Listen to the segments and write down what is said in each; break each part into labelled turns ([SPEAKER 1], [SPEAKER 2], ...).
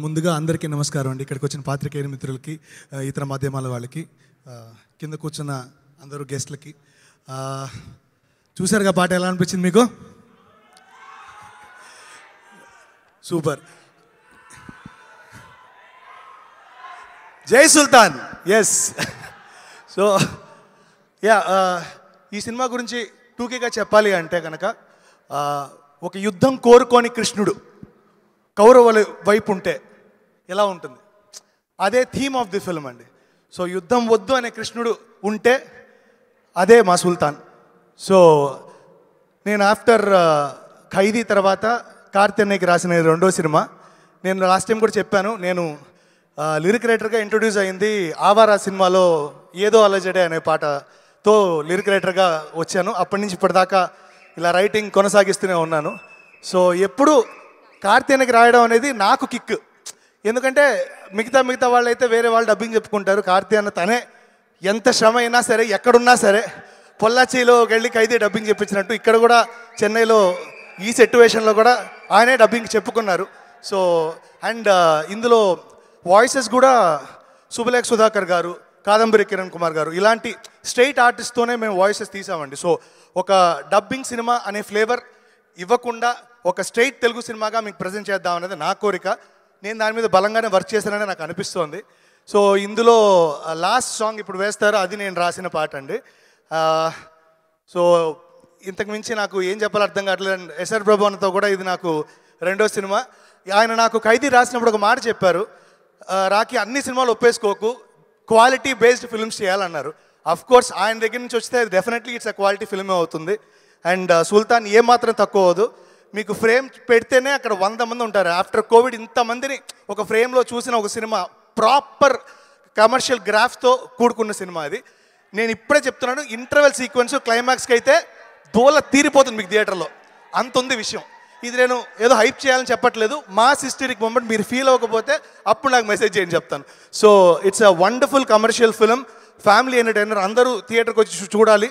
[SPEAKER 1] ముందుగా అందరికీ నమస్కారం అండి ఇక్కడికి వచ్చిన పాత్రికేయ మిత్రులకి ఇతర మాధ్యమాల వాళ్ళకి కింద కూర్చున్న అందరూ గెస్ట్లకి చూసారుగా పాట ఎలా అనిపించింది మీకు super Jai Sultan yes so ya ఈ సినిమా గురించి టూకీగా చెప్పాలి అంటే కనుక ఒక యుద్ధం కోరుకోని కృష్ణుడు కౌరవుల వైపు ఉంటే ఎలా ఉంటుంది అదే థీమ్ ఆఫ్ ది ఫిల్మ్ అండి సో యుద్ధం వద్దు అనే కృష్ణుడు ఉంటే అదే మా సుల్తాన్ సో నేను ఆఫ్టర్ ఖైదీ తర్వాత కార్తెన్నయ్యకి రాసిన రెండో సినిమా నేను లాస్ట్ టైం కూడా చెప్పాను నేను లిరిక్ రైటర్గా ఇంట్రొడ్యూస్ అయింది ఆవారా సినిమాలో ఏదో అలజడే అనే పాటతో లిరిక్ రైటర్గా వచ్చాను అప్పటి నుంచి ఇప్పటిదాకా ఇలా రైటింగ్ కొనసాగిస్తూనే ఉన్నాను సో ఎప్పుడు కార్తీనకి రాయడం అనేది నాకు కిక్ ఎందుకంటే మిగతా మిగతా వాళ్ళైతే వేరే వాళ్ళు డబ్బింగ్ చెప్పుకుంటారు కార్తీయన్న తనే ఎంత శ్రమ అయినా సరే ఎక్కడున్నా సరే పొల్లాచిలో వెళ్ళి ఖైదీ డబ్బింగ్ చెప్పించినట్టు ఇక్కడ కూడా చెన్నైలో ఈ సిట్యువేషన్లో కూడా ఆయనే డబ్బింగ్ చెప్పుకున్నారు సో అండ్ uh, ఇందులో వాయిసెస్ కూడా సుబలేఖ్ సుధాకర్ గారు కాదంబరి కిరణ్ కుమార్ గారు ఇలాంటి స్ట్రైట్ ఆర్టిస్ట్తోనే మేము వాయిసెస్ తీసామండి సో ఒక డబ్బింగ్ సినిమా అనే ఫ్లేవర్ ఇవ్వకుండా ఒక స్ట్రైట్ తెలుగు సినిమాగా మీకు ప్రజెంట్ చేద్దాం అనేది నా కోరిక నేను దాని మీద బలంగానే వర్క్ చేశానని నాకు అనిపిస్తోంది సో ఇందులో లాస్ట్ సాంగ్ ఇప్పుడు వేస్తారు అది నేను రాసిన పాట అండి సో ఇంతకు మించి నాకు ఏం చెప్పాలో అర్థం కావట్లేదు ఎస్ఆర్ ప్రభు అన్నతో కూడా ఇది నాకు రెండో సినిమా ఆయన నాకు ఖైదీ రాసినప్పుడు ఒక మాట చెప్పారు రాకి అన్ని సినిమాలు ఒప్పేసుకోకు క్వాలిటీ బేస్డ్ ఫిల్మ్స్ చేయాలన్నారు అఫ్ కోర్స్ ఆయన దగ్గర నుంచి వస్తే డెఫినెట్లీ ఇట్స్ అ క్వాలిటీ ఫిల్మే అవుతుంది అండ్ సుల్తాన్ ఏమాత్రం తక్కువ అవ్వదు మీకు ఫ్రేమ్ పెడితేనే అక్కడ వంద మంది ఉంటారు ఆఫ్టర్ కోవిడ్ ఇంతమందిని ఒక ఫ్రేమ్లో చూసిన ఒక సినిమా ప్రాపర్ కమర్షియల్ గ్రాఫ్తో కూడుకున్న సినిమా అది నేను ఇప్పుడే చెప్తున్నాను ఇంటర్వెల్ సీక్వెన్స్ క్లైమాక్స్కి అయితే దోల తీరిపోతుంది మీకు థియేటర్లో అంత ఉంది విషయం ఇది నేను ఏదో హైప్ చేయాలని చెప్పట్లేదు మా సిస్టరిక్ మూమెంట్ మీరు ఫీల్ అవ్వకపోతే అప్పుడు నాకు మెసేజ్ చేయని చెప్తాను so it's a wonderful commercial film family entertainer అందరూ థియేటర్కి వచ్చి చూడాలి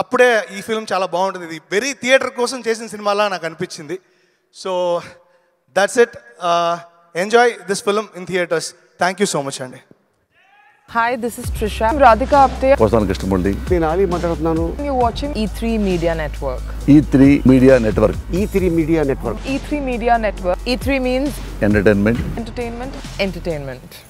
[SPEAKER 1] అప్పుడే ఈ ఫిల్మ్ చాలా బాగుంటుంది ఇది వెరీ థియేటర్ కోసం చేసిన సినిమాలా నాకు అనిపించింది so that's it enjoy this film in theatres thank you so much అండి hi this is Trisha Radhika Apte వస్తాను కృష్ణమూర్తి నేను ఆలి మాట్లాడుతున్నాను you watching E three media network E three media network E three media network E three media network E three means entertainment entertainment entertainment